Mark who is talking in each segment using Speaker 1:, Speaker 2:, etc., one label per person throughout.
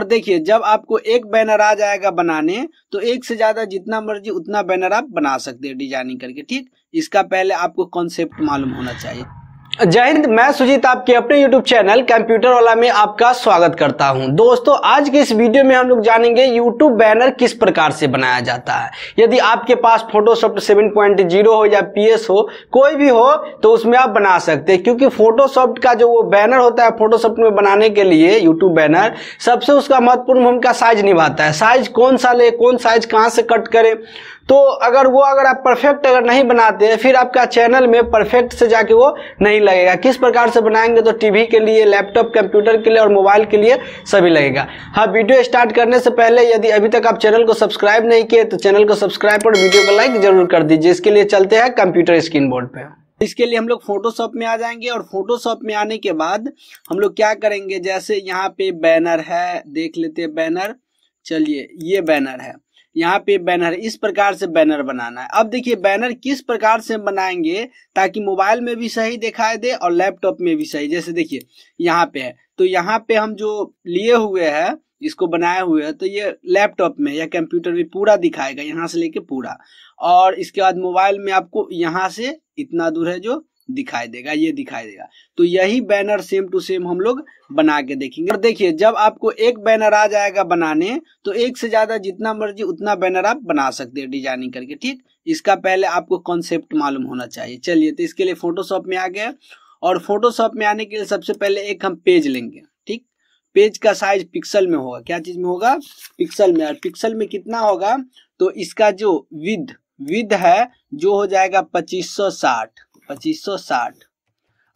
Speaker 1: पर देखिए जब आपको एक बैनर आ जाएगा बनाने तो एक से ज्यादा जितना मर्जी उतना बैनर आप बना सकते हैं डिजाइनिंग करके ठीक इसका पहले आपको कॉन्सेप्ट मालूम होना चाहिए जय हिंद मैं सुजीत आपके अपने YouTube चैनल कंप्यूटर वाला में आपका स्वागत करता हूं दोस्तों आज के इस वीडियो में हम लोग जानेंगे YouTube बैनर किस प्रकार से बनाया जाता है यदि आपके पास फोटोशॉप 7.0 हो या PS हो कोई भी हो तो उसमें आप बना सकते हैं क्योंकि फोटोशॉप का जो वो बैनर होता है फोटोशॉप में बनाने के लिए यूट्यूब बैनर सबसे उसका महत्वपूर्ण भूमिका साइज निभाता है साइज कौन सा ले कौन साइज कहाँ से कट करें तो अगर वो अगर आप परफेक्ट अगर नहीं बनाते फिर आपका चैनल में परफेक्ट से जाके वो नहीं लगेगा किस प्रकार से बनाएंगे तो टीवी के लिए लैपटॉप कंप्यूटर के लिए और मोबाइल के लिए सभी लगेगा हाँ वीडियो स्टार्ट करने से पहले यदि अभी तक आप चैनल को सब्सक्राइब नहीं किए तो चैनल को सब्सक्राइब और वीडियो को लाइक जरूर कर दीजिए इसके लिए चलते हैं कंप्यूटर स्क्रीन बोर्ड पर इसके लिए हम लोग फोटोशॉप में आ जाएंगे और फोटोशॉप में आने के बाद हम लोग क्या करेंगे जैसे यहाँ पे बैनर है देख लेते हैं बैनर चलिए ये बैनर है यहाँ पे बैनर इस प्रकार से बैनर बनाना है अब देखिए बैनर किस प्रकार से बनाएंगे ताकि मोबाइल में भी सही दिखाई दे और लैपटॉप में भी सही जैसे देखिए यहाँ पे है तो यहाँ पे हम जो लिए हुए है इसको बनाए हुए है तो ये लैपटॉप में या कंप्यूटर में पूरा दिखाएगा यहाँ से लेके पूरा और इसके बाद मोबाइल में आपको यहाँ से इतना दूर है जो दिखाई देगा ये दिखाई देगा तो यही बैनर सेम टू सेम हम लोग बना के देखेंगे और देखिए जब आपको एक बैनर आ जाएगा बनाने तो एक से ज्यादा जितना मर्जी उतना बैनर आप बना सकते हैं डिजाइनिंग करके ठीक इसका पहले आपको कॉन्सेप्ट मालूम होना चाहिए चलिए तो इसके लिए फोटोशॉप में आ गए और फोटोशॉप में आने के लिए सबसे पहले एक हम पेज लेंगे ठीक पेज का साइज पिक्सल में होगा क्या चीज में होगा पिक्सल में और पिक्सल में कितना होगा तो इसका जो विद विद है जो हो जाएगा 2560 2560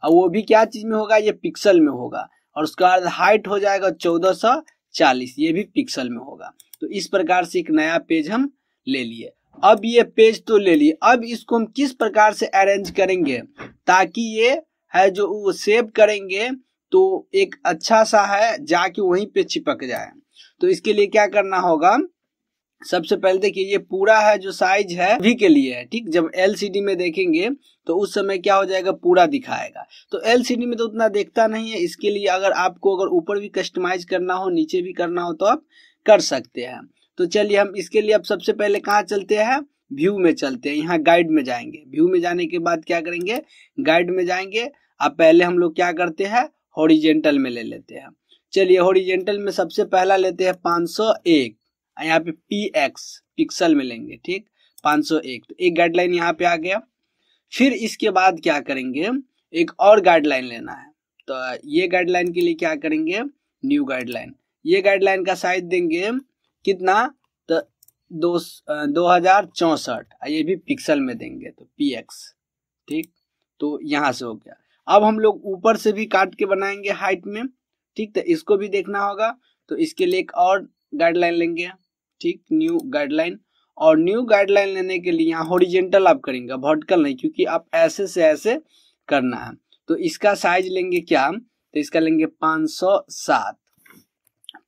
Speaker 1: और वो भी क्या चीज में होगा ये पिक्सल में होगा और उसका बाद हाइट हो जाएगा 1440 ये भी पिक्सल में होगा तो इस प्रकार से एक नया पेज हम ले लिए अब ये पेज तो ले लिए अब इसको हम किस प्रकार से अरेंज करेंगे ताकि ये है जो वो सेव करेंगे तो एक अच्छा सा है जाके वहीं पे चिपक जाए तो इसके लिए क्या करना होगा सबसे पहले देखिए ये पूरा है जो साइज है वी के लिए है ठीक जब एलसीडी में देखेंगे तो उस समय क्या हो जाएगा पूरा दिखाएगा तो एलसीडी में तो उतना देखता नहीं है इसके लिए अगर आपको अगर ऊपर भी कस्टमाइज करना हो नीचे भी करना हो तो आप कर सकते हैं तो चलिए हम इसके लिए अब सबसे पहले कहाँ चलते हैं व्यू में चलते हैं यहाँ गाइड में जाएंगे व्यू में जाने के बाद क्या करेंगे गाइड में जाएंगे अब पहले हम लोग क्या करते हैं हॉरिजेंटल में ले लेते हैं चलिए हॉरिजेंटल में सबसे पहला लेते हैं 501 यहाँ पे पी एक्स पिक्सल में लेंगे ठीक 501 तो एक गाइडलाइन यहाँ पे आ गया फिर इसके बाद क्या करेंगे एक और गाइडलाइन लेना है तो ये गाइडलाइन के लिए क्या करेंगे न्यू गाइडलाइन ये गाइडलाइन का साइज देंगे कितना तो दो दो हजार चौसठ ये भी पिक्सल में देंगे तो पी एक्स ठीक तो यहाँ से हो गया अब हम लोग ऊपर से भी काट के बनाएंगे हाइट में ठीक तो इसको भी देखना होगा तो इसके लिए एक और गाइडलाइन लेंगे ठीक न्यू गाइडलाइन और न्यू गाइडलाइन लेने के लिए यहाँ होरिजेंटल आप करेंगे वर्टिकल नहीं क्योंकि आप ऐसे से ऐसे करना है तो इसका साइज लेंगे क्या तो इसका लेंगे 507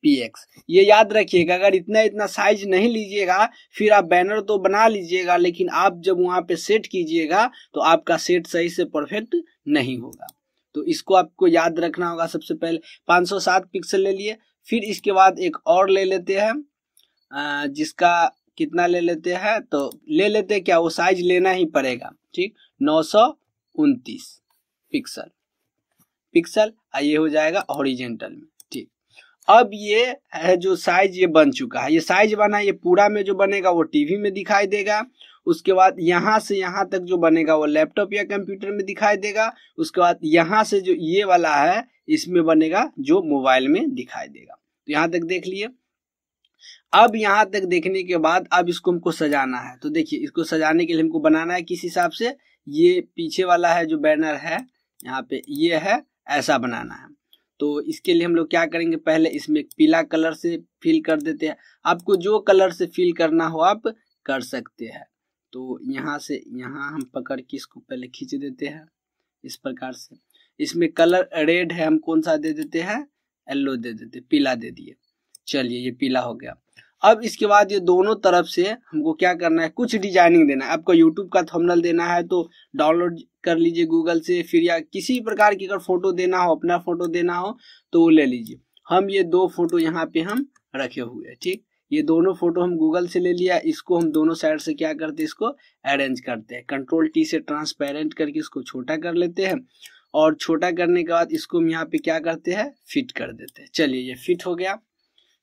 Speaker 1: पीएक्स ये याद रखिएगा अगर इतना इतना साइज नहीं लीजिएगा फिर आप बैनर तो बना लीजिएगा लेकिन आप जब वहां पे सेट कीजिएगा तो आपका सेट सही से परफेक्ट नहीं होगा तो इसको आपको याद रखना होगा सबसे पहले 507 पिक्सल ले लिए फिर इसके बाद एक और ले लेते हैं जिसका कितना ले लेते हैं तो ले लेते क्या वो साइज लेना ही पड़ेगा ठीक नौ सौ उनतीस पिक्सल पिक्सल ये हो जाएगा ओरिजेंटल में ठीक अब ये है जो साइज ये बन चुका है ये साइज बना ये पूरा में जो बनेगा वो टीवी में दिखाई देगा उसके बाद यहाँ से यहाँ तक जो बनेगा वो लैपटॉप या कंप्यूटर में दिखाई देगा उसके बाद यहाँ से जो ये वाला है इसमें बनेगा जो मोबाइल में दिखाई देगा तो यहाँ तक देख लिए अब यहाँ तक देखने के बाद अब इसको हमको सजाना है तो देखिए इसको सजाने के लिए हमको बनाना है किस हिसाब से ये पीछे वाला है जो बैनर है यहाँ पे ये है ऐसा बनाना है तो इसके लिए हम लोग क्या करेंगे पहले इसमें पीला कलर से फिल कर देते हैं आपको जो कलर से फिल करना हो आप कर सकते हैं तो यहाँ से यहाँ हम पकड़ के इसको पहले खींच देते हैं इस प्रकार से इसमें कलर रेड है हम कौन सा दे देते हैं येल्लो दे देते पीला दे दिए चलिए ये पीला हो गया अब इसके बाद ये दोनों तरफ से हमको क्या करना है कुछ डिजाइनिंग देना है आपको यूट्यूब का थंबनेल देना है तो डाउनलोड कर लीजिए गूगल से फिर या किसी प्रकार की अगर फोटो देना हो अपना फोटो देना हो तो वो ले लीजिए हम ये दो फोटो यहाँ पे हम रखे हुए हैं ठीक ये दोनों फोटो हम गूगल से ले लिया इसको हम दोनों साइड से क्या करते हैं इसको अरेंज करते हैं कंट्रोल टी से ट्रांसपेरेंट करके इसको छोटा कर लेते हैं और छोटा करने के बाद इसको हम यहाँ पे क्या करते हैं फिट कर देते हैं चलिए ये फिट हो गया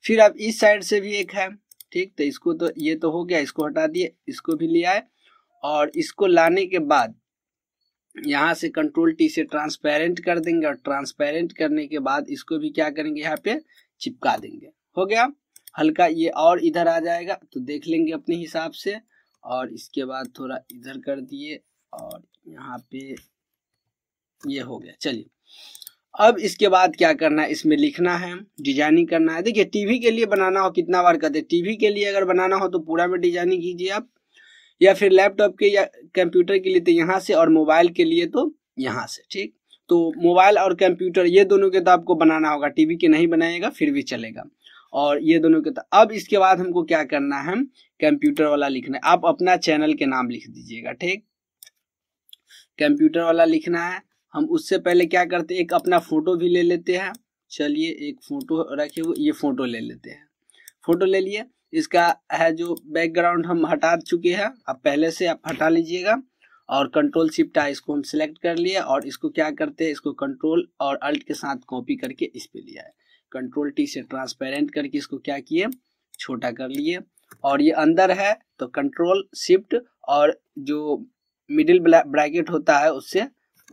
Speaker 1: फिर अब इस साइड से भी एक है ठीक तो इसको तो ये तो हो गया इसको हटा दिए इसको भी ले आए और इसको लाने के बाद यहाँ से कंट्रोल टी से ट्रांसपेरेंट कर देंगे और ट्रांसपेरेंट करने के बाद इसको भी क्या करेंगे यहाँ पे चिपका देंगे हो गया हल्का ये और इधर आ जाएगा तो देख लेंगे अपने हिसाब से और इसके बाद थोड़ा इधर कर दिए और यहाँ पे ये हो गया चलिए अब इसके बाद क्या करना है इसमें लिखना है डिजाइनिंग करना है देखिए टीवी के लिए बनाना हो कितना बार करते हैं टीवी के लिए अगर बनाना हो तो पूरा में डिजाइनिंग कीजिए आप या फिर लैपटॉप के या कंप्यूटर के लिए तो यहाँ से और मोबाइल के लिए तो यहाँ से ठीक तो मोबाइल और कंप्यूटर ये दोनों के तो आपको बनाना होगा टीवी के नहीं बनाएगा फिर भी चलेगा और ये दोनों के तो अब इसके बाद हमको क्या करना है कंप्यूटर वाला लिखना है आप अपना चैनल के नाम लिख दीजिएगा ठीक कंप्यूटर वाला लिखना है हम उससे पहले क्या करते हैं एक अपना फोटो भी ले लेते हैं चलिए एक फोटो रखे हुए ये फोटो ले लेते हैं फोटो ले लिए इसका है जो बैकग्राउंड हम हटा चुके हैं आप पहले से आप हटा लीजिएगा और कंट्रोल शिफ्ट आ इसको हम सिलेक्ट कर लिए और इसको क्या करते हैं इसको कंट्रोल और अल्ट के साथ कॉपी करके इस पे लिया है कंट्रोल टी से ट्रांसपेरेंट करके इसको क्या किए छोटा कर लिए और ये अंदर है तो कंट्रोल शिफ्ट और जो मिडिल ब्रैकेट होता है उससे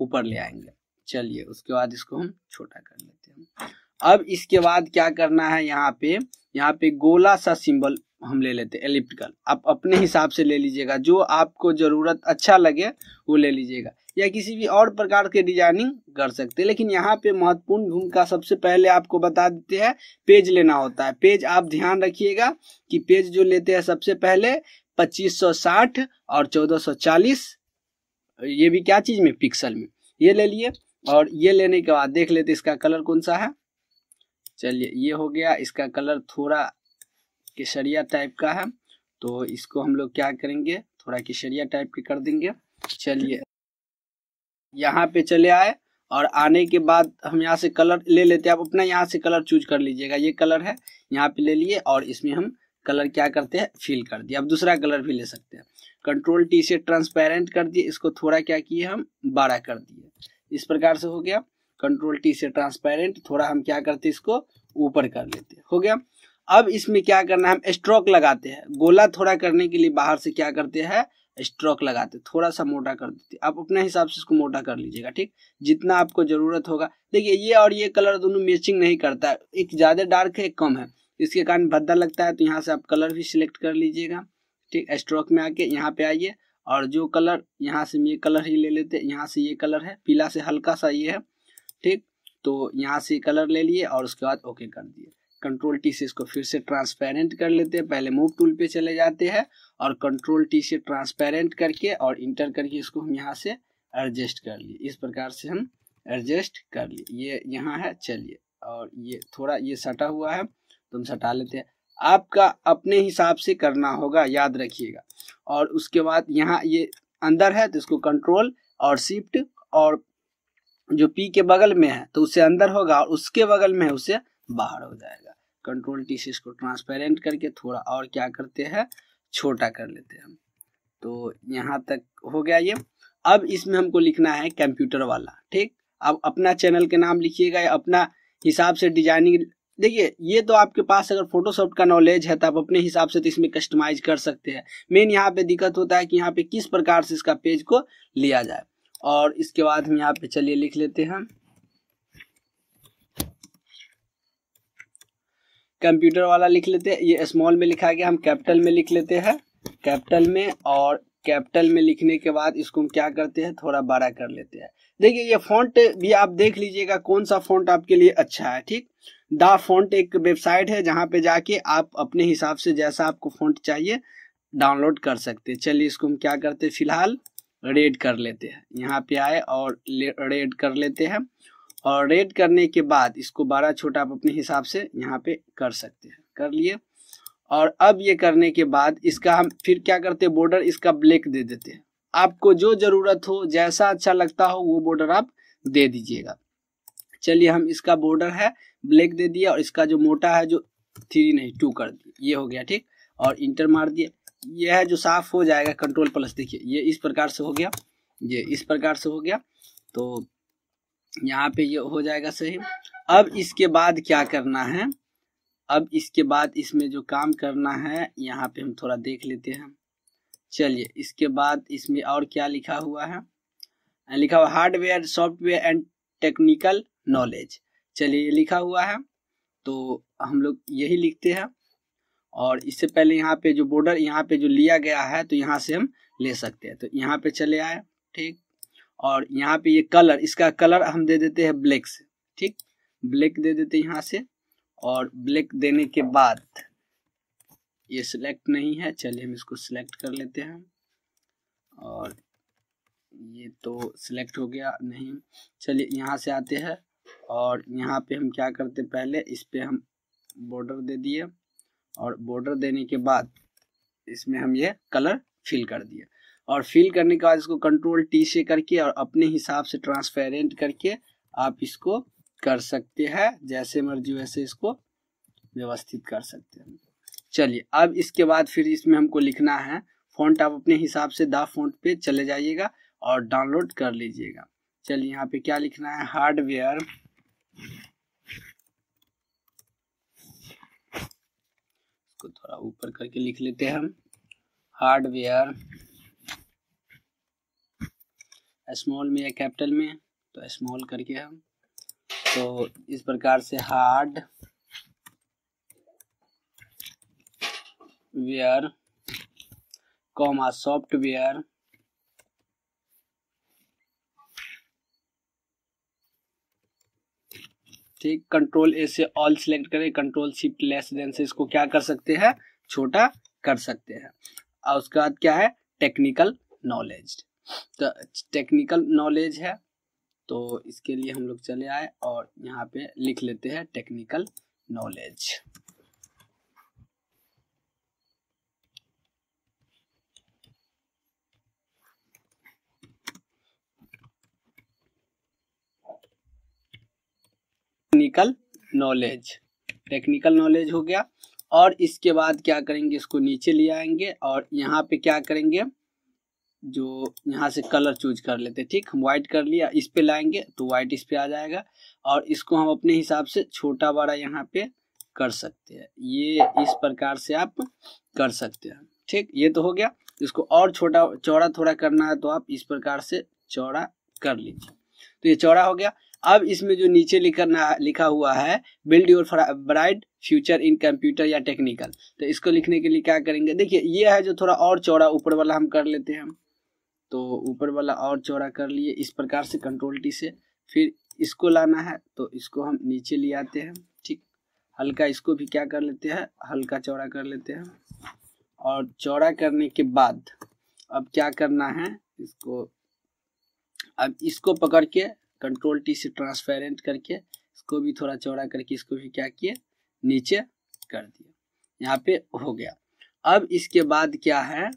Speaker 1: ऊपर ले आएंगे चलिए उसके बाद इसको हम छोटा कर लेते हैं अब इसके बाद क्या करना है यहाँ पे यहाँ पे गोला सा सिंबल हम ले लेते हैं एलिप्टिकल आप अपने हिसाब से ले लीजिएगा जो आपको ज़रूरत अच्छा लगे वो ले लीजिएगा या किसी भी और प्रकार के डिजाइनिंग कर सकते हैं लेकिन यहाँ पे महत्वपूर्ण भूमिका सबसे पहले आपको बता देते हैं पेज लेना होता है पेज आप ध्यान रखिएगा कि पेज जो लेते हैं सबसे पहले 2560 और 1440 ये भी क्या चीज़ में पिक्सल में ये ले लिए और ये लेने के बाद देख लेते इसका कलर कौन सा है चलिए ये हो गया इसका कलर थोड़ा केसरिया टाइप का है तो इसको हम लोग क्या करेंगे थोड़ा केसरिया टाइप के कर देंगे चलिए यहाँ पे चले आए और आने के बाद हम यहाँ से कलर ले लेते हैं आप अपना यहाँ से कलर चूज कर लीजिएगा ये कलर है यहाँ पे ले लिए और इसमें हम कलर क्या करते हैं फिल कर दिए आप दूसरा कलर भी ले सकते हैं कंट्रोल टी से ट्रांसपेरेंट कर दिए इसको थोड़ा क्या किए हम बड़ा कर दिए इस प्रकार से हो गया कंट्रोल टी से ट्रांसपेरेंट थोड़ा हम क्या करते इसको ऊपर कर लेते हो गया अब इसमें क्या करना है हम स्ट्रोक लगाते हैं गोला थोड़ा करने के लिए बाहर से क्या करते हैं स्ट्रोक लगाते थोड़ा सा मोटा कर देते आप अपने हिसाब से इसको मोटा कर लीजिएगा ठीक जितना आपको जरूरत होगा देखिए ये और ये कलर दोनों मैचिंग नहीं करता है एक ज़्यादा डार्क है एक कम है इसके कारण भद्दा लगता है तो यहाँ से आप कलर भी सिलेक्ट कर लीजिएगा ठीक स्ट्रोक में आके यहाँ पे आइए और जो कलर यहाँ से ये कलर ही ले लेते हैं यहाँ से ये कलर है पीला से हल्का सा ये है ठीक तो यहाँ से कलर ले लिए और उसके बाद ओके कर दिए कंट्रोल टी से इसको फिर से ट्रांसपेरेंट कर लेते हैं पहले मूव टूल पे चले जाते हैं और कंट्रोल टी से ट्रांसपेरेंट करके और इंटर करके इसको हम यहाँ से एडजस्ट कर लिए इस प्रकार से हम एडजस्ट कर लिए ये यहाँ है चलिए और ये थोड़ा ये सटा हुआ है तो हम सटा लेते हैं आपका अपने हिसाब से करना होगा याद रखिएगा और उसके बाद यहाँ ये अंदर है तो इसको कंट्रोल और शिफ्ट और जो पी के बगल में है तो उससे अंदर होगा और उसके बगल में उसे बाहर हो जाएगा कंट्रोल टी से इसको ट्रांसपेरेंट करके थोड़ा और क्या करते हैं छोटा कर लेते हैं हम तो यहाँ तक हो गया ये अब इसमें हमको लिखना है कंप्यूटर वाला ठीक अब अपना चैनल के नाम लिखिएगा या अपना हिसाब से डिजाइनिंग देखिए ये तो आपके पास अगर फोटोशॉप का नॉलेज है तो आप अपने हिसाब से तो इसमें कस्टमाइज कर सकते हैं मेन यहाँ पे दिक्कत होता है कि यहाँ पे किस प्रकार से इसका पेज को लिया जाए और इसके बाद हम यहाँ पे चलिए लिख लेते हैं कंप्यूटर वाला लिख लेते हैं ये स्मॉल में लिखा गया हम कैपिटल में लिख लेते हैं कैपिटल में और कैपिटल में लिखने के बाद इसको हम क्या करते हैं थोड़ा बड़ा कर लेते हैं देखिए ये फॉन्ट भी आप देख लीजिएगा कौन सा फॉन्ट आपके लिए अच्छा है ठीक द फोन्ट एक वेबसाइट है जहाँ पे जाके आप अपने हिसाब से जैसा आपको फोन्ट चाहिए डाउनलोड कर सकते हैं चलिए इसको हम क्या करते हैं फिलहाल रेड कर लेते हैं यहाँ पे आए और रेड कर लेते हैं और रेड करने के बाद इसको बारह छोटा आप अपने हिसाब से यहाँ पे कर सकते हैं कर लिए और अब ये करने के बाद इसका हम फिर क्या करते हैं बॉर्डर इसका ब्लैक दे देते हैं आपको जो जरूरत हो जैसा अच्छा लगता हो वो बॉर्डर आप दे दीजिएगा चलिए हम इसका बॉर्डर है ब्लैक दे दिया और इसका जो मोटा है जो थ्री नहीं टू कर दिया ये हो गया ठीक और इंटर मार दिया यह है जो साफ हो जाएगा कंट्रोल प्लस देखिए ये इस प्रकार से हो गया ये इस प्रकार से हो गया तो यहाँ पे ये हो जाएगा सही अब इसके बाद क्या करना है अब इसके बाद इसमें जो काम करना है यहाँ पे हम थोड़ा देख लेते हैं चलिए इसके बाद इसमें और क्या लिखा हुआ है लिखा हुआ hardware software and technical knowledge चलिए ये लिखा हुआ है तो हम लोग यही लिखते हैं और इससे पहले यहाँ पे जो बॉर्डर यहाँ पे जो लिया गया है तो यहाँ से हम ले सकते हैं तो यहाँ पे चले आए ठीक और यहाँ पे ये कलर इसका कलर हम दे देते हैं ब्लैक से ठीक ब्लैक दे देते यहाँ से और ब्लैक देने के बाद ये सिलेक्ट नहीं है चलिए हम इसको सिलेक्ट कर लेते हैं और ये तो सिलेक्ट हो गया नहीं चलिए यहाँ से आते हैं और यहाँ पे हम क्या करते पहले इस पर हम बॉर्डर दे दिए और बॉर्डर देने के बाद इसमें हम ये कलर फिल कर दिए और फिल करने के बाद इसको कंट्रोल टी से करके और अपने हिसाब से ट्रांसपेरेंट करके आप इसको कर सकते हैं जैसे मर्जी वैसे इसको व्यवस्थित कर सकते हैं चलिए अब इसके बाद फिर इसमें हमको लिखना है फॉन्ट आप अपने हिसाब से दा फॉन्ट पे चले जाइएगा और डाउनलोड कर लीजिएगा चलिए यहाँ पे क्या लिखना है हार्डवेयर इसको थोड़ा ऊपर करके लिख लेते हैं हम हार्डवेयर स्मॉल में या कैपिटल में तो स्मॉल करके हम तो इस प्रकार से हार्ड वेयर कॉमा सॉफ्टवेयर ठीक कंट्रोल ए से ऑल सिलेक्ट करें कंट्रोल शिफ्ट लेस देन से इसको क्या कर सकते हैं छोटा कर सकते हैं और उसके बाद क्या है टेक्निकल नॉलेज तो टेक्निकल नॉलेज है तो इसके लिए हम लोग चले आए और यहाँ पे लिख लेते हैं technical knowledge technical knowledge technical knowledge हो गया और इसके बाद क्या करेंगे इसको नीचे ले आएंगे और यहाँ पे क्या करेंगे जो यहाँ से कलर चूज कर लेते ठीक हम वाइट कर लिया इस पे लाएंगे तो वाइट इस पे आ जाएगा और इसको हम अपने हिसाब से छोटा बड़ा यहाँ पे कर सकते हैं ये इस प्रकार से आप कर सकते हैं ठीक ये तो हो गया इसको और छोटा चौड़ा थोड़ा करना है तो आप इस प्रकार से चौड़ा कर लीजिए तो ये चौड़ा हो गया अब इसमें जो नीचे लिखा लिखा हुआ है build your bright future in computer या टेक्निकल तो इसको लिखने के लिए क्या करेंगे देखिए ये है जो थोड़ा और चौड़ा ऊपर वाला हम कर लेते हैं हम तो ऊपर वाला और चौड़ा कर लिए इस प्रकार से कंट्रोल टी से फिर इसको लाना है तो इसको हम नीचे ले आते हैं ठीक हल्का इसको भी क्या कर लेते हैं हल्का चौड़ा कर लेते हैं और चौड़ा करने के बाद अब क्या करना है इसको अब इसको पकड़ के कंट्रोल टी से ट्रांसपेरेंट करके इसको भी थोड़ा चौड़ा करके इसको भी क्या किए नीचे कर दिया यहाँ पे हो गया अब इसके बाद क्या है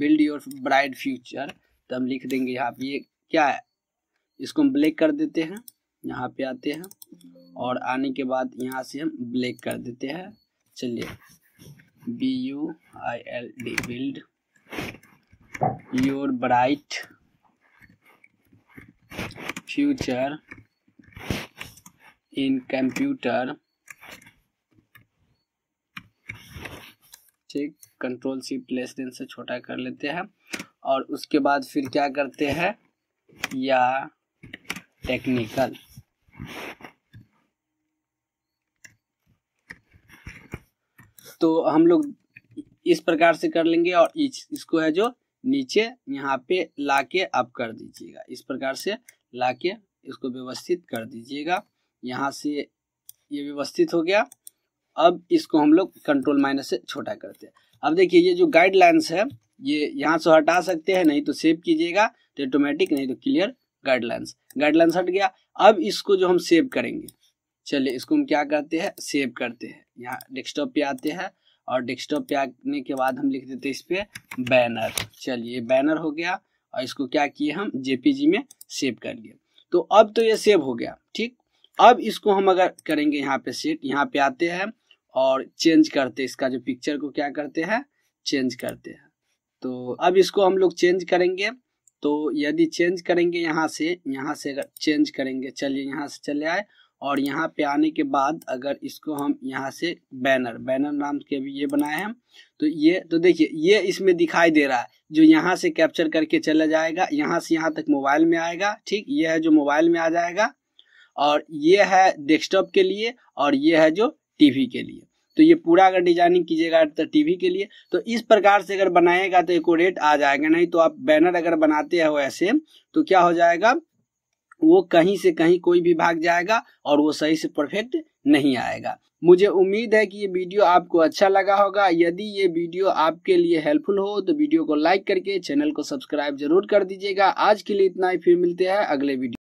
Speaker 1: बिल्ड योर ब्राइट फ्यूचर तो हम लिख देंगे यहाँ पे ये क्या है इसको हम ब्लैक कर देते हैं यहाँ पे आते हैं और आने के बाद यहाँ से हम ब्लैक कर देते हैं चलिए B U I L D build your bright future in computer ठीक कंट्रोल सी प्लेस दिन से छोटा कर लेते हैं और उसके बाद फिर क्या करते हैं या टेक्निकल तो हम लोग इस प्रकार से कर लेंगे और इस, इसको है जो नीचे यहाँ पे लाके आप कर दीजिएगा इस प्रकार से ला के इसको व्यवस्थित कर दीजिएगा यहाँ से ये व्यवस्थित हो गया अब इसको हम लोग कंट्रोल माइनस से छोटा करते हैं अब देखिए ये जो गाइडलाइंस है ये यहाँ से हटा सकते हैं नहीं तो सेव कीजिएगा तो ऑटोमेटिक नहीं तो क्लियर गाइडलाइंस गाइडलाइंस हट गया अब इसको जो हम सेव करेंगे चलिए इसको हम क्या करते हैं सेव करते हैं यहाँ डेस्कटॉप पे आते हैं और डेस्कटॉप पे आने के बाद हम लिख देते हैं इस पर बैनर चलिए बैनर हो गया और इसको क्या किए हम जेपीजी में सेव कर लिए तो अब तो ये सेव हो गया ठीक अब इसको हम अगर करेंगे यहाँ पे सेट यहाँ पे आते हैं और चेंज करते इसका जो पिक्चर को क्या करते हैं चेंज करते हैं तो अब इसको हम लोग चेंज करेंगे तो यदि चेंज करेंगे यहाँ से यहाँ से अगर चेंज करेंगे चलिए यहाँ से चले आए और यहाँ पे आने के बाद अगर इसको हम यहाँ से बैनर बैनर नाम के भी ये बनाए हैं तो ये तो देखिए ये इसमें दिखाई दे रहा है जो यहाँ से कैप्चर करके चला जाएगा यहाँ से यहाँ तक मोबाइल में आएगा ठीक ये है जो मोबाइल में आ जाएगा और ये है डेस्कटॉप के लिए और ये है जो टीवी के लिए तो ये पूरा अगर डिजाइनिंग कीजिएगा तो टीवी के लिए तो इस प्रकार से अगर बनाएगा तो एक रेट आ जाएगा नहीं तो आप बैनर अगर बनाते हो ऐसे तो क्या हो जाएगा वो कहीं से कहीं कोई भी भाग जाएगा और वो सही से परफेक्ट नहीं आएगा मुझे उम्मीद है कि ये वीडियो आपको अच्छा लगा होगा यदि ये वीडियो आपके लिए हेल्पफुल हो तो वीडियो को लाइक करके चैनल को सब्सक्राइब जरूर कर दीजिएगा आज के लिए इतना ही फिर मिलते हैं अगले वीडियो